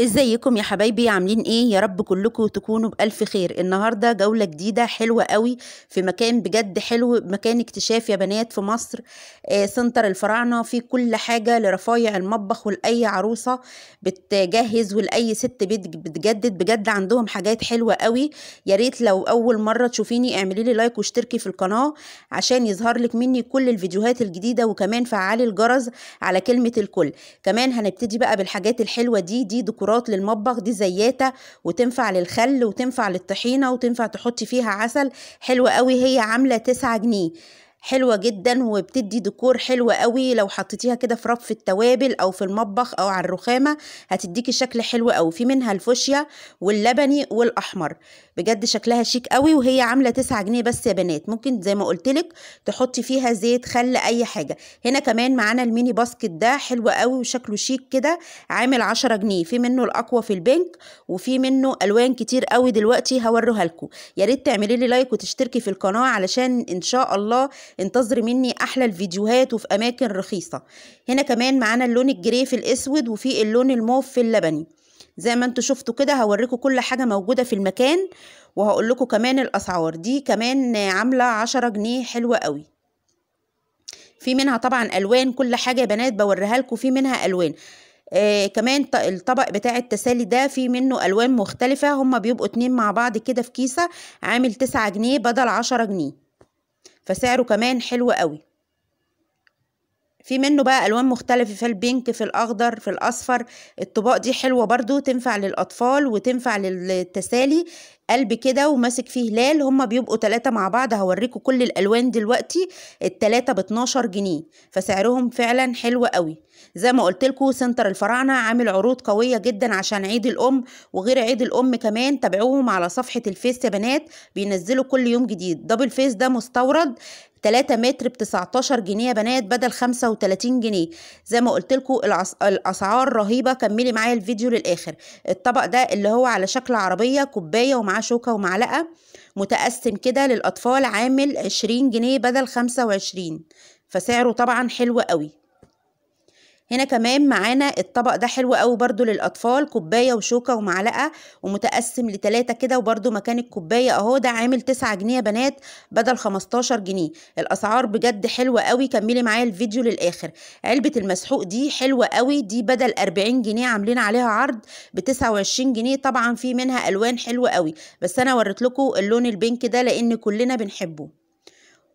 ازيكم يا حبايبي عاملين ايه يا رب كلكم تكونوا بالف خير النهارده جوله جديده حلوه قوي في مكان بجد حلو مكان اكتشاف يا بنات في مصر آه سنتر الفراعنه في كل حاجه لرفايع المطبخ ولاي عروسه بتجهز ولاي ست بيت بتجدد بجد عندهم حاجات حلوه قوي يا ريت لو اول مره تشوفيني اعملي لي لايك واشتركي في القناه عشان يظهر لك مني كل الفيديوهات الجديده وكمان فعلي الجرس على كلمه الكل كمان هنبتدي بقى بالحاجات الحلوه دي دي ديكور مكسرات للمطبخ دي زياتة وتنفع للخل وتنفع للطحينة وتنفع تحطي فيها عسل حلوة قوي هي عاملة تسعة جنيه حلوه جدا وبتدي ديكور حلو قوي لو حطيتيها كده في رف التوابل او في المطبخ او على الرخامه هتديكي شكل حلو قوي في منها الفوشيا واللبني والاحمر بجد شكلها شيك قوي وهي عامله 9 جنيه بس يا بنات ممكن زي ما قلت لك تحطي فيها زيت خل اي حاجه هنا كمان معانا الميني باسكت ده حلو قوي وشكله شيك كده عامل 10 جنيه في منه الاقوى في البنك وفي منه الوان كتير قوي دلوقتي هوريها لكم يا ريت تعملي لي لايك وتشتركي في القناه علشان ان شاء الله انتظري مني احلى الفيديوهات وفي اماكن رخيصه هنا كمان معانا اللون الجري في الاسود وفي اللون الموف في اللبني زي ما انتوا شفتوا كده هوريكم كل حاجه موجوده في المكان وهقول لكم كمان الاسعار دي كمان عامله عشرة جنيه حلوه قوي في منها طبعا الوان كل حاجه يا بنات بوريها لكم في منها الوان آه كمان الطبق بتاع التسالي ده في منه الوان مختلفه هما بيبقوا اتنين مع بعض كده في كيسه عامل تسعة جنيه بدل عشرة جنيه فسعره كمان حلو قوي في منه بقى الوان مختلفه في البينك في الاخضر في الاصفر الطباق دي حلوه برضو تنفع للاطفال وتنفع للتسالي قلب كده وماسك فيه هلال هما بيبقوا تلاتة مع بعض هوريكم كل الالوان دلوقتي التلاتة ب 12 جنيه فسعرهم فعلا حلو قوي زي ما قلت لكم سنتر الفراعنه عامل عروض قويه جدا عشان عيد الام وغير عيد الام كمان تابعوهم على صفحه الفيس يا بنات بينزلوا كل يوم جديد دبل فيس ده مستورد 3 متر ب 19 جنيه بنات بدل 35 جنيه زي ما قلت لكم الاسعار رهيبه كملي معايا الفيديو للاخر الطبق ده اللي هو على شكل عربيه كوبايه ومعاه شوكه ومعلقه متقسم كده للاطفال عامل 20 جنيه بدل 25 فسعره طبعا حلو قوي هنا كمان معانا الطبق ده حلو قوي برده للاطفال كوبايه وشوكه ومعلقه ومتقسم لتلاتة كده وبرده مكان الكوبايه اهو ده عامل تسعة جنيه يا بنات بدل 15 جنيه الاسعار بجد حلوه قوي كملي معايا الفيديو للاخر علبه المسحوق دي حلوه قوي دي بدل 40 جنيه عاملين عليها عرض ب 29 جنيه طبعا في منها الوان حلوه قوي بس انا وريت لكم اللون البينك ده لان كلنا بنحبه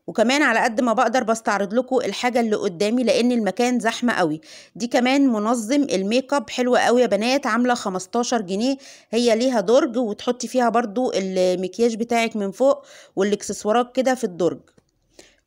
وكمان على قد ما بقدر بستعرض لكم الحاجه اللي قدامي لان المكان زحمه قوي دي كمان منظم الميك اب حلوه قوي يا بنات عامله 15 جنيه هي ليها درج وتحطي فيها برضو المكياج بتاعك من فوق والاكسسوارات كده في الدرج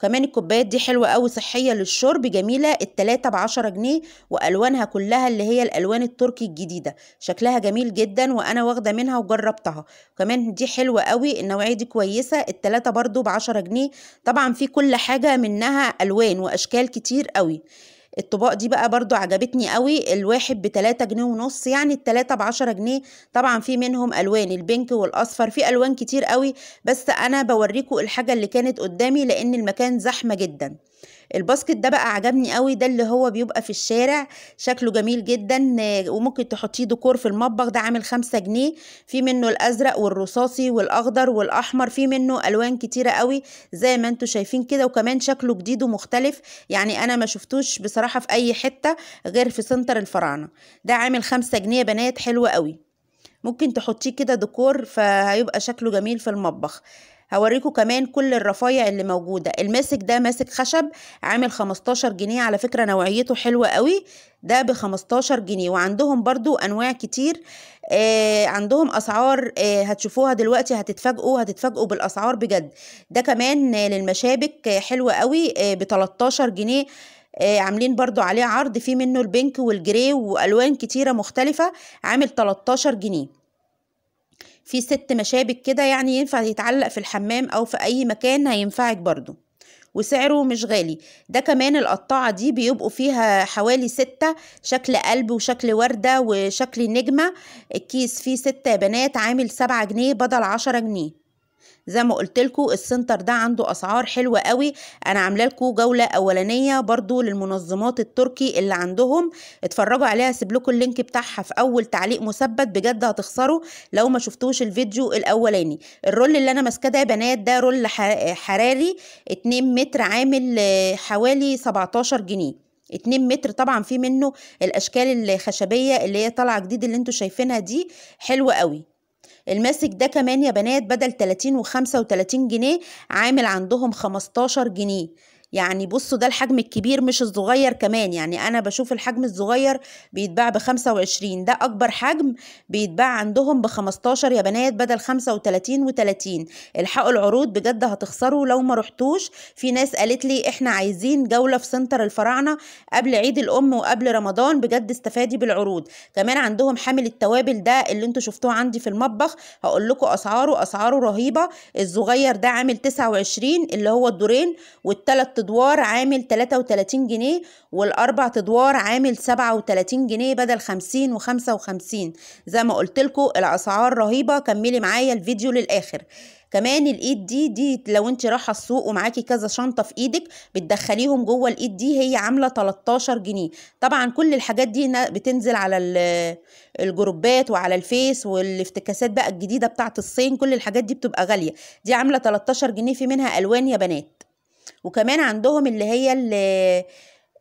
كمان الكوبايات دي حلوة قوي صحية للشرب جميلة التلاتة بعشرة جنيه وألوانها كلها اللي هي الألوان التركي الجديدة شكلها جميل جدا وأنا واخدة منها وجربتها كمان دي حلوة قوي النوعية دي كويسة التلاتة برضو بعشرة جنيه طبعا في كل حاجة منها ألوان وأشكال كتير قوي الطباق دي بقى برضو عجبتني قوي الواحد بتلاتة جنيه ونص يعني التلاتة بعشرة جنيه طبعا في منهم ألوان البنك والأصفر في ألوان كتير قوي بس أنا بوريكم الحاجة اللي كانت قدامي لأن المكان زحمة جدا الباسكت ده بقى عجبني قوي ده اللي هو بيبقى في الشارع شكله جميل جدا وممكن تحطيه ديكور في المطبخ ده عامل خمسة جنيه في منه الازرق والرصاصي والاخضر والاحمر في منه الوان كتيره قوي زي ما انتم شايفين كده وكمان شكله جديد ومختلف يعني انا ما شفتوش بصراحه في اي حته غير في سنتر الفراعنه ده عامل خمسة جنيه بنات حلو قوي ممكن تحطيه كده ديكور فهيبقى شكله جميل في المطبخ هوريكم كمان كل الرفايع اللي موجودة الماسك ده ماسك خشب عامل 15 جنيه على فكرة نوعيته حلوة قوي ده ب 15 جنيه وعندهم برضو انواع كتير آه عندهم اسعار آه هتشوفوها دلوقتي هتتفاجئوا هتتفاجئوا بالاسعار بجد ده كمان آه للمشابك آه حلوة قوي آه ب 13 جنيه آه عاملين برضو عليه عرض فيه منه البينك والجري والوان كتيرة مختلفة عامل 13 جنيه في ست مشابك كده يعني ينفع يتعلق في الحمام او في اي مكان هينفعك برضو وسعره مش غالي ده كمان القطاعة دي بيبقوا فيها حوالي ستة شكل قلب وشكل وردة وشكل نجمة الكيس فيه ستة بنات عامل سبعة جنيه بدل عشرة جنيه زي ما قلت لكم السنتر ده عنده اسعار حلوه قوي انا عامله لكم جوله اولانيه برضو للمنظمات التركي اللي عندهم اتفرجوا عليها سيب لكم اللينك بتاعها في اول تعليق مثبت بجد هتخسروا لو ما شفتوش الفيديو الاولاني الرول اللي انا ماسكاه ده يا بنات ده رول حراري 2 متر عامل حوالي 17 جنيه 2 متر طبعا في منه الاشكال الخشبيه اللي هي طالعه جديد اللي انتم شايفينها دي حلوه قوي الماسك ده كمان يا بنات بدل 30 و35 جنيه عامل عندهم 15 جنيه يعني بصوا ده الحجم الكبير مش الصغير كمان يعني انا بشوف الحجم الصغير بيتباع ب 25 ده اكبر حجم بيتباع عندهم ب 15 يا بنات بدل 35 و30 الحقوا العروض بجد هتخسروا لو ما رحتوش في ناس قالت لي احنا عايزين جولة في سنتر الفراعنة قبل عيد الام وقبل رمضان بجد استفادي بالعروض كمان عندهم حامل التوابل ده اللي انتوا شفتوه عندي في المطبخ هقول لكم اسعاره اسعاره رهيبة الصغير ده عامل 29 اللي هو الدورين والتلات ادوار عامل 33 جنيه والأربع ادوار عامل 37 جنيه بدل 50 و55 زي ما قلت لكم الأسعار رهيبة كملي معايا الفيديو للآخر كمان الايد دي دي لو انت رايحه السوق ومعاكي كذا شنطه في ايدك بتدخليهم جوه الايد دي هي عامله 13 جنيه طبعا كل الحاجات دي بتنزل على الجروبات وعلى الفيس والافتكاسات بقى الجديده بتاعه الصين كل الحاجات دي بتبقى غاليه دي عامله 13 جنيه في منها الوان يا بنات وكمان عندهم اللي هي اللي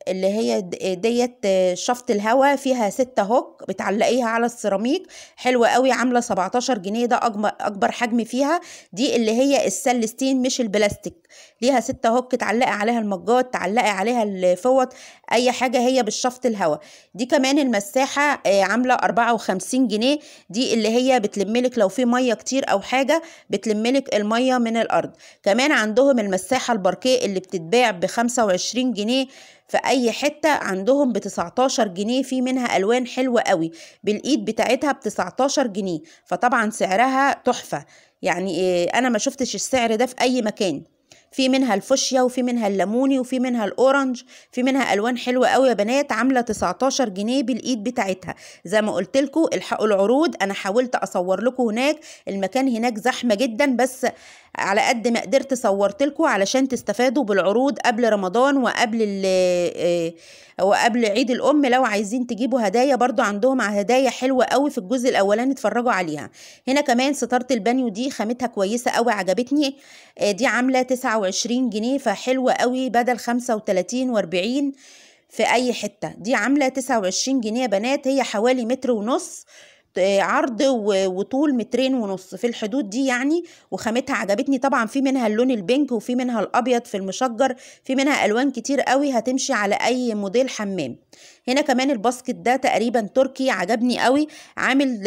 اللي هي ديت شفط الهواء فيها ستة هوك بتعلقيها على السيراميك حلوة قوي عاملة 17 جنيه ده أكبر حجم فيها دي اللي هي السلستين مش البلاستيك ليها ستة هوك تعلقي عليها المجات تعلقي عليها الفوط أي حاجة هي بالشفط الهواء دي كمان المساحة آه، عاملة 54 جنيه دي اللي هي بتلملك لو في مية كتير أو حاجة بتلملك المية من الأرض كمان عندهم المساحة الباركيه اللي بتتباع ب 25 جنيه في اي حته عندهم ب 19 جنيه في منها الوان حلوه قوي بالايد بتاعتها ب 19 جنيه فطبعا سعرها تحفه يعني آه، انا ما شفتش السعر ده في اي مكان في منها الفوشيا وفي منها الليموني وفي منها الاورنج في منها الوان حلوه قوي يا بنات عامله 19 جنيه بالايد بتاعتها زي ما قلت لكم الحقوا العروض انا حاولت اصور لكم هناك المكان هناك زحمه جدا بس على قد ما قدرت صورت لكم علشان تستفادوا بالعروض قبل رمضان وقبل آه، وقبل عيد الام لو عايزين تجيبوا هدايا برضو عندهم هدايا حلوه قوي في الجزء الاولاني اتفرجوا عليها هنا كمان ستاره البانيو دي خامتها كويسه قوي عجبتني آه، دي عامله 29 جنيه فحلوه قوي بدل 35 و40 في اي حته دي عامله 29 جنيه يا بنات هي حوالي متر ونص عرض وطول مترين ونص في الحدود دي يعني وخامتها عجبتني طبعا في منها اللون البينك وفي منها الابيض في المشجر في منها الوان كتير قوي هتمشي على اي موديل حمام هنا كمان الباسكت ده تقريبا تركي عجبني قوي عامل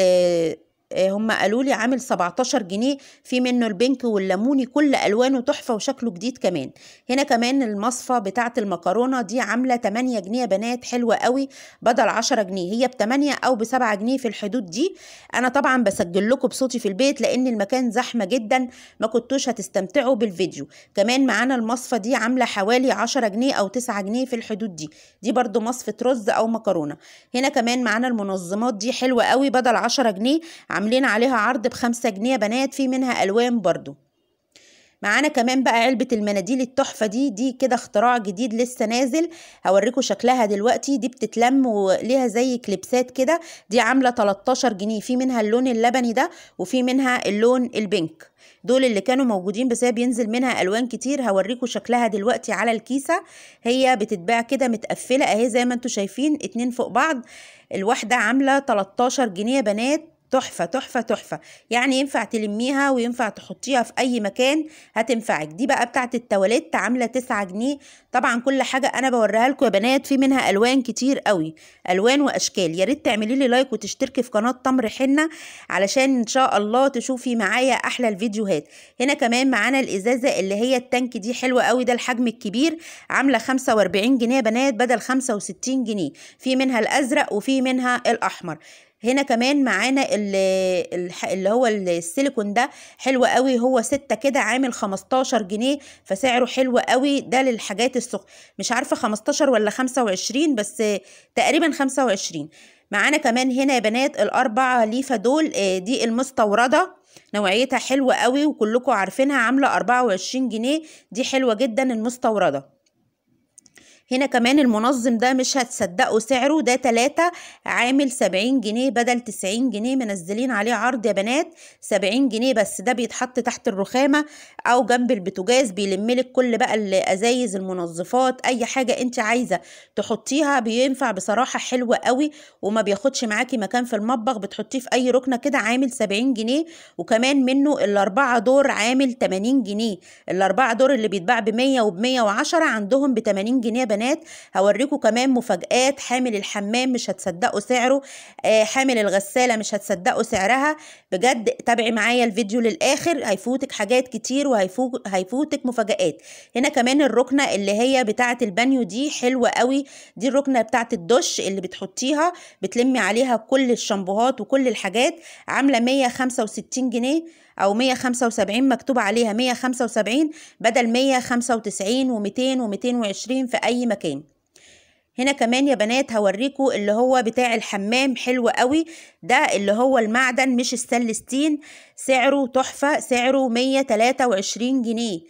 آه، هم قالوا لي عامل 17 جنيه في منه البنك والليموني كل الوانه تحفه وشكله جديد كمان هنا كمان المصفه بتاعه المكرونه دي عامله 8 جنيه بنات حلوه قوي بدل 10 جنيه هي ب 8 او ب 7 جنيه في الحدود دي انا طبعا بسجل لكم بصوتي في البيت لان المكان زحمه جدا ما كنتوش هتستمتعوا بالفيديو كمان معانا المصفه دي عامله حوالي 10 جنيه او 9 جنيه في الحدود دي دي برده مصفه رز او مكرونه هنا كمان معانا المنظمات دي حلوه قوي بدل 10 جنيه عاملين عليها عرض بخمسة جنيه بنات في منها ألوان برضو معانا كمان بقى علبة المناديل التحفة دي دي كده اختراع جديد لسه نازل هوريكم شكلها دلوقتي دي بتتلم وليها زي كليبسات كده دي عاملة 13 جنيه في منها اللون اللبني ده وفي منها اللون البينك دول اللي كانوا موجودين بس هي بينزل منها الوان كتير هوريكم شكلها دلوقتي على الكيسه هي بتتباع كده متقفله اهي زي ما انتم شايفين اتنين فوق بعض الواحده عامله 13 جنيه بنات تحفة تحفة تحفة يعني ينفع تلميها وينفع تحطيها في أي مكان هتنفعك دي بقى بتاعة التواليت عاملة تسعة جنيه طبعا كل حاجة أنا بوريها لكم يا بنات في منها ألوان كتير قوي ألوان وأشكال يا ريت تعملي لي لايك وتشتركي في قناة تمر حنة علشان إن شاء الله تشوفي معايا أحلى الفيديوهات هنا كمان معانا الإزازة اللي هي التانك دي حلوة قوي ده الحجم الكبير عاملة 45 جنيه يا بنات بدل 65 جنيه في منها الأزرق وفي منها الأحمر هنا كمان معانا اللي هو السيليكون ده حلو قوي هو ستة كده عامل 15 جنيه فسعره حلو قوي ده للحاجات السخ مش عارفة 15 ولا 25 بس تقريبا 25 معانا كمان هنا يا بنات الأربعة ليفة دول آه، دي المستوردة نوعيتها حلوة قوي وكلكم عارفينها عاملة 24 جنيه دي حلوة جدا المستوردة هنا كمان المنظم ده مش هتصدقوا سعره ده تلاتة عامل سبعين جنيه بدل تسعين جنيه منزلين عليه عرض يا بنات سبعين جنيه بس ده بيتحط تحت الرخامة أو جنب البتجاز بيلملك كل بقى الأزايز المنظفات أي حاجة أنت عايزة تحطيها بينفع بصراحة حلوة قوي وما بياخدش معاكي مكان في المطبخ بتحطيه في أي ركنة كده عامل سبعين جنيه وكمان منه الأربعة دور عامل تمانين جنيه الأربعة دور اللي بيتباع بمية وبمية وعشرة عندهم بتمانين جنيه بنات البنات هوريكم كمان مفاجآت حامل الحمام مش هتصدقوا سعره آه حامل الغسالة مش هتصدقوا سعرها بجد تابعي معايا الفيديو للآخر هيفوتك حاجات كتير وهيفوتك مفاجآت هنا كمان الركنة اللي هي بتاعة البانيو دي حلوة قوي دي الركنة بتاعة الدش اللي بتحطيها بتلمي عليها كل الشامبوهات وكل الحاجات عاملة 165 جنيه أو 175 مكتوب عليها 175 بدل 195 و200 و220 في أي مكان هنا كمان يا بنات هوريكم اللي هو بتاع الحمام حلو قوي ده اللي هو المعدن مش السلستين سعره تحفة سعره 123 جنيه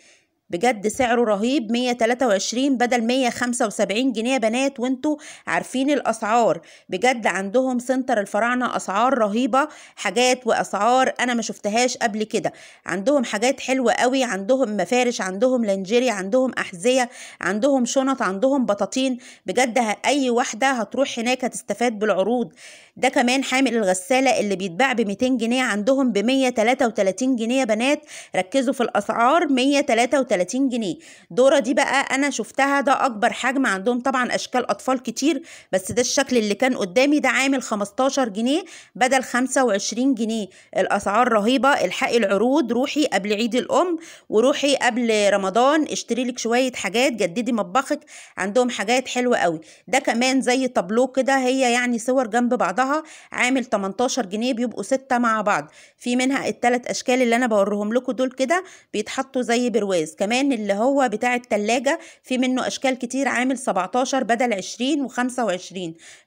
بجد سعره رهيب 123 بدل 175 جنيه يا بنات وانتوا عارفين الاسعار بجد عندهم سنتر الفراعنه اسعار رهيبه حاجات واسعار انا ما شفتهاش قبل كده عندهم حاجات حلوه قوي عندهم مفارش عندهم لنجيري عندهم احذيه عندهم شنط عندهم بطاطين بجد اي واحده هتروح هناك هتستفاد بالعروض ده كمان حامل الغسالة اللي بيتباع ب 200 جنيه عندهم ب 133 جنيه بنات ركزوا في الأسعار 133 جنيه دورة دي بقى أنا شفتها ده أكبر حجم عندهم طبعا أشكال أطفال كتير بس ده الشكل اللي كان قدامي ده عامل 15 جنيه بدل 25 جنيه الأسعار رهيبة الحقي العروض روحي قبل عيد الأم وروحي قبل رمضان اشتري لك شوية حاجات جددي مطبخك عندهم حاجات حلوة قوي ده كمان زي طابلو كده هي يعني صور جنب بعضها قطعها عامل 18 جنيه بيبقوا ستة مع بعض في منها التلات اشكال اللي انا بوريهم لكم دول كده بيتحطوا زي برواز كمان اللي هو بتاع التلاجة في منه اشكال كتير عامل 17 بدل 20 و25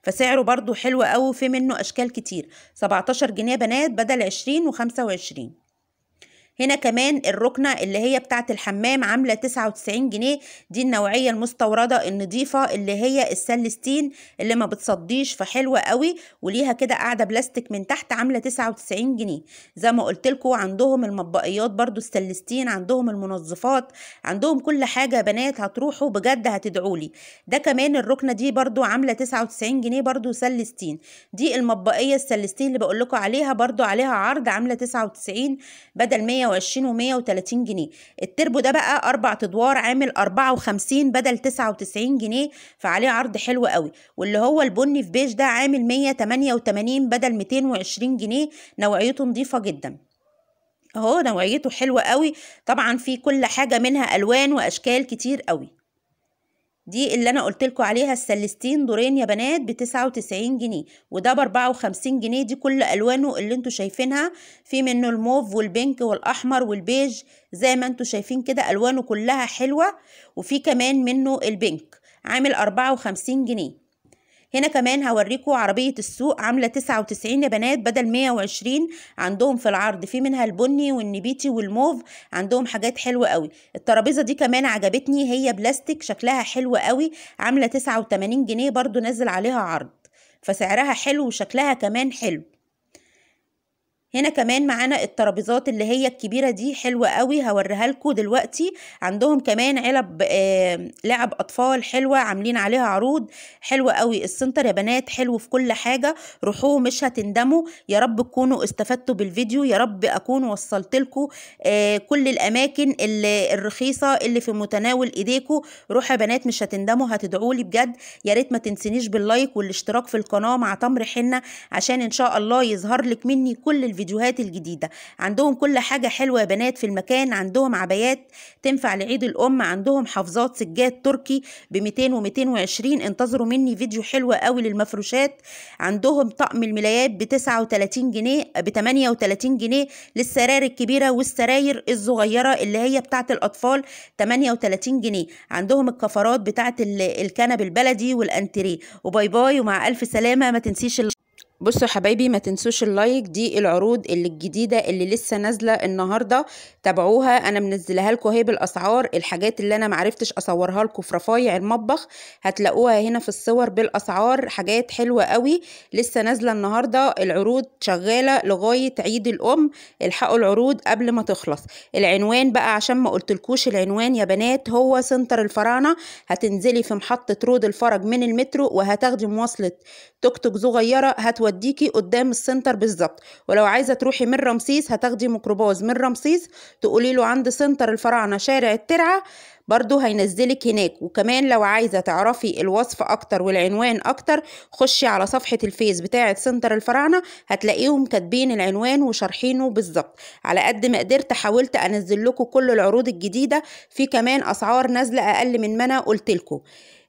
فسعره برضو حلو قوي في منه اشكال كتير 17 جنيه بنات بدل 20 و25 هنا كمان الركنة اللي هي بتاعة الحمام عاملة 99 جنيه دي النوعية المستوردة النظيفة اللي هي السلستين اللي ما بتصديش فحلوة قوي وليها كده قاعدة بلاستيك من تحت عاملة 99 جنيه زي ما قلت عندهم المطبقيات برضو السلستين عندهم المنظفات عندهم كل حاجة يا بنات هتروحوا بجد هتدعولي ده كمان الركنة دي برضو عاملة 99 جنيه برضو سلستين دي المطبقية السلستين اللي بقول لكم عليها برضو عليها عرض عاملة 99 بدل 100 120 و130 جنيه التربو ده بقى اربع ادوار عامل 54 بدل 99 جنيه فعليه عرض حلو قوي واللي هو البني في بيج ده عامل 188 بدل 220 جنيه نوعيته نظيفه جدا اهو نوعيته حلوه قوي طبعا في كل حاجه منها الوان واشكال كتير قوي دي اللي انا قلت لكم عليها السلستين دورين يا بنات ب 99 جنيه وده ب 54 جنيه دي كل الوانه اللي انتوا شايفينها في منه الموف والبينك والاحمر والبيج زي ما انتوا شايفين كده الوانه كلها حلوه وفي كمان منه البينك عامل 54 جنيه هنا كمان هوريكم عربية السوق عاملة وتسعين يا بنات بدل مية وعشرين عندهم في العرض في منها البني والنبيتي والموف عندهم حاجات حلوة قوي الترابيزة دي كمان عجبتني هي بلاستيك شكلها حلو قوي عاملة تسعة وتمانين جنيه برضو نزل عليها عرض فسعرها حلو وشكلها كمان حلو هنا كمان معانا الترابيزات اللي هي الكبيره دي حلوه قوي هوريها لكم دلوقتي عندهم كمان علب آه لعب اطفال حلوه عاملين عليها عروض حلوه قوي السنتر يا بنات حلو في كل حاجه روحوه مش هتندموا يا رب تكونوا استفدتوا بالفيديو يا رب اكون وصلت لكم آه كل الاماكن اللي الرخيصه اللي في متناول ايديكم روحوا يا بنات مش هتندموا هتدعوا لي بجد يا ريت ما تنسينيش باللايك والاشتراك في القناه مع تمر حنه عشان ان شاء الله يظهر لك مني كل الفيديو الفيديوهات الجديدة عندهم كل حاجة حلوة يا بنات في المكان عندهم عبايات تنفع لعيد الأم عندهم حفظات سجاد تركي ب 200 و 220 انتظروا مني فيديو حلو قوي للمفروشات عندهم طقم الملايات ب 39 جنيه ب 38 جنيه للسرار الكبيرة والسراير الصغيرة اللي هي بتاعة الأطفال 38 جنيه عندهم الكفرات بتاعة الكنب البلدي والأنتريه وباي باي ومع ألف سلامة ما تنسيش بصوا حبايبي ما تنسوش اللايك دي العروض اللي الجديده اللي لسه نازله النهارده تابعوها انا منزلها لكم اهي بالاسعار الحاجات اللي انا معرفتش اصورها لكم في رفايع المطبخ هتلاقوها هنا في الصور بالاسعار حاجات حلوه قوي لسه نازله النهارده العروض شغاله لغايه عيد الام الحقوا العروض قبل ما تخلص العنوان بقى عشان ما قلتلكوش العنوان يا بنات هو سنتر الفراعنه هتنزلي في محطه رود الفرج من المترو وهتاخدي مواصله توك توك صغيره هيوديكي قدام السنتر بالظبط ولو عايزه تروحي من رمسيس هتاخدي ميكروباص من رمسيس تقولي له عند سنتر الفراعنه شارع الترعه برضو هينزلك هناك وكمان لو عايزه تعرفي الوصف اكتر والعنوان اكتر خشي على صفحه الفيس بتاعه سنتر الفراعنه هتلاقيهم كاتبين العنوان وشارحينه بالظبط على قد ما قدرت حاولت انزل لكم كل العروض الجديده في كمان اسعار نازله اقل من ما انا قلت لكم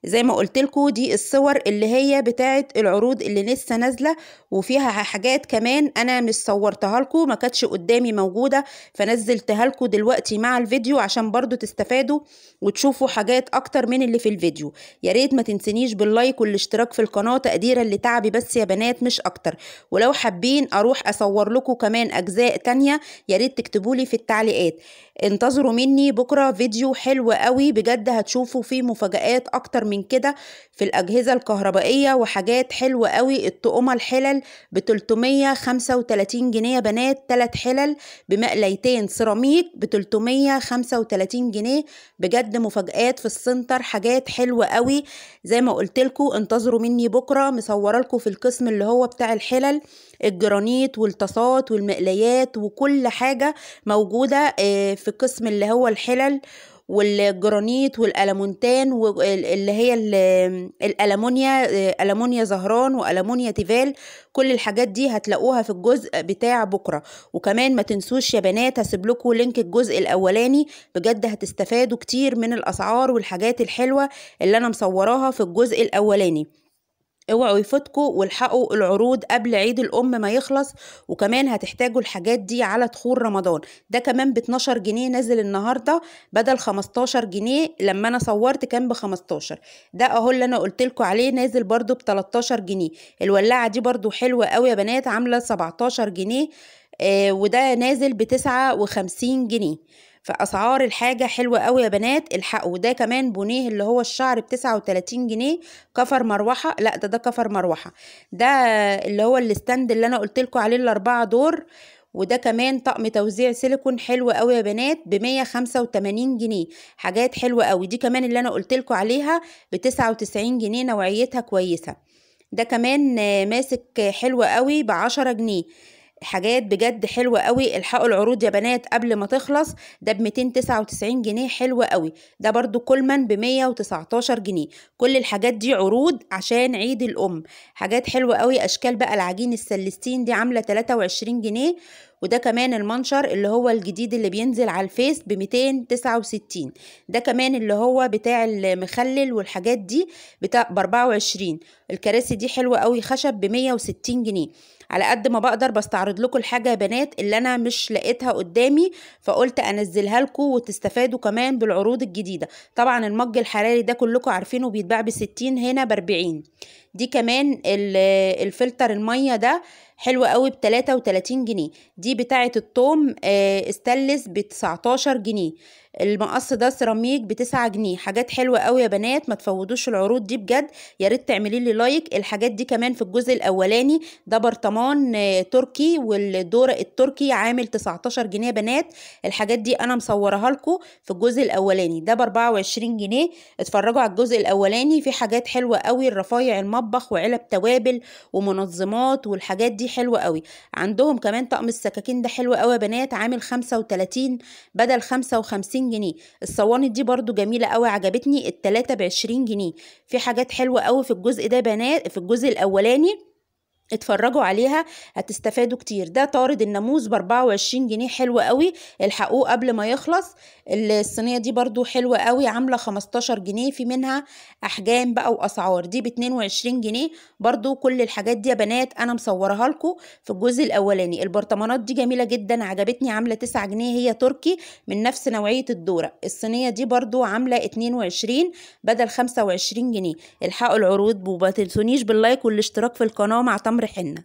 زي ما قلت لكم دي الصور اللي هي بتاعه العروض اللي لسه نازله وفيها حاجات كمان انا مش صورتها لكم ما كانتش قدامي موجوده فنزلتها لكم دلوقتي مع الفيديو عشان برضو تستفادوا وتشوفوا حاجات اكتر من اللي في الفيديو يا ريت ما تنسنيش باللايك والاشتراك في القناه تقديرا لتعبي بس يا بنات مش اكتر ولو حابين اروح اصور لكم كمان اجزاء تانية يا ريت تكتبوا لي في التعليقات انتظروا مني بكره فيديو حلو قوي بجد هتشوفوا فيه مفاجآت اكتر من من كده في الأجهزة الكهربائية وحاجات حلوة قوي الطقمة الحلل ب 335 جنيه بنات 3 حلل بمقليتين سيراميك ب 335 جنيه بجد مفاجآت في السنتر حاجات حلوة قوي زي ما قلت لكم انتظروا مني بكرة مصورة لكم في القسم اللي هو بتاع الحلل الجرانيت والطاسات والمقليات وكل حاجة موجودة آه، في قسم اللي هو الحلل والجرانيت والالمونتان واللي هي الالمونيا الامونيا زهران والامونيا تيفال كل الحاجات دي هتلاقوها في الجزء بتاع بكره وكمان ما تنسوش يا بنات هسيب لكم لينك الجزء الاولاني بجد هتستفادوا كتير من الاسعار والحاجات الحلوه اللي انا مصوراها في الجزء الاولاني اوعوا يفوتكوا والحقوا العروض قبل عيد الام ما يخلص وكمان هتحتاجوا الحاجات دي على دخول رمضان ده كمان ب 12 جنيه نازل النهارده بدل 15 جنيه لما انا صورت كان ب 15 ده اهو اللي انا قلت لكم عليه نازل برده ب 13 جنيه الولاعه دي برده حلوه قوي يا بنات عامله 17 جنيه آه وده نازل ب 59 جنيه فاسعار الحاجه حلوه قوي يا بنات الحقوا ده كمان بونيه اللي هو الشعر ب 39 جنيه كفر مروحه لا ده ده كفر مروحه ده اللي هو الستاند اللي انا قلت لكم عليه الاربعه دور وده كمان طقم توزيع سيليكون حلو قوي يا بنات ب 185 جنيه حاجات حلوه قوي دي كمان اللي انا قلت لكم عليها ب 99 جنيه نوعيتها كويسه ده كمان ماسك حلو قوي ب 10 جنيه حاجات بجد حلوة قوي الحقوا العروض يا بنات قبل ما تخلص ده ب 299 جنيه حلوة قوي ده برضو كولمان ب 119 جنيه كل الحاجات دي عروض عشان عيد الأم حاجات حلوة قوي أشكال بقى العجين السلستين دي عاملة 23 جنيه وده كمان المنشر اللي هو الجديد اللي بينزل على الفيس ب 269 ده كمان اللي هو بتاع المخلل والحاجات دي بتاع ب 24 الكراسي دي حلوة قوي خشب ب 160 جنيه على قد ما بقدر بستعرض لكم الحاجه يا بنات اللي انا مش لقيتها قدامي فقلت انزلها لكم وتستفادوا كمان بالعروض الجديده طبعا المج الحراري ده كلكم عارفينه بيتباع ب 60 هنا ب 40 دي كمان الفلتر الميه ده حلوة قوي ب 33 جنيه دي بتاعة التوم استلس آه، ب 19 جنيه المقص ده سيراميك ب 9 جنيه حاجات حلوة قوي يا بنات ما تفوضوش العروض دي بجد يا ريت تعملي لي لايك الحاجات دي كمان في الجزء الاولاني ده برطمان آه، تركي والدور التركي عامل 19 جنيه يا بنات الحاجات دي انا مصورها لكم في الجزء الاولاني ده ب 24 جنيه اتفرجوا على الجزء الاولاني في حاجات حلوة قوي الرفايع المطبخ وعلب توابل ومنظمات والحاجات دي حلو قوي عندهم كمان طقم السكاكين ده حلو قوي بنات عامل 35 بدل 55 جنيه الصواني دي برضو جميله قوي عجبتني التلاتة ب 20 جنيه في حاجات حلوه قوي في الجزء ده بنات في الجزء الاولاني اتفرجوا عليها هتستفادوا كتير ده طارد الناموس ب 24 جنيه حلو قوي الحقوه قبل ما يخلص الصينيه دي برضو حلوه قوي عامله 15 جنيه في منها احجام بقى واسعار دي ب 22 جنيه برضو كل الحاجات دي يا بنات انا مصورها لكم في الجزء الاولاني البرطمانات دي جميله جدا عجبتني عامله 9 جنيه هي تركي من نفس نوعيه الدوره الصينيه دي برضو عامله 22 بدل 25 جنيه الحقوا العروض وما تنسونيش باللايك والاشتراك في القناه مع تمر مريحنا